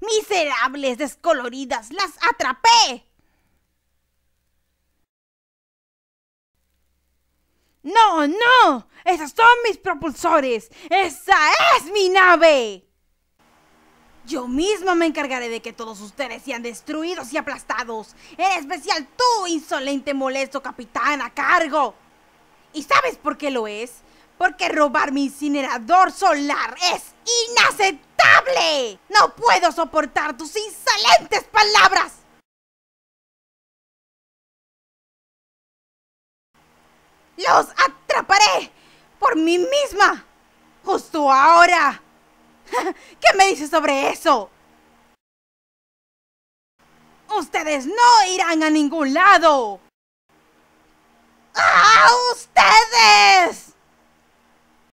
Miserables descoloridas, las atrapé. No, no. Esos son mis propulsores. Esa es mi nave. Yo misma me encargaré de que todos ustedes sean destruidos y aplastados. En especial tú, insolente molesto capitán a cargo. ¿Y sabes por qué lo es? Porque robar mi incinerador solar es inaceptable. ¡No puedo soportar tus insolentes palabras! ¡Los atraparé por mí misma! ¡Justo ahora! ¿Qué me dices sobre eso? ¡Ustedes no irán a ningún lado!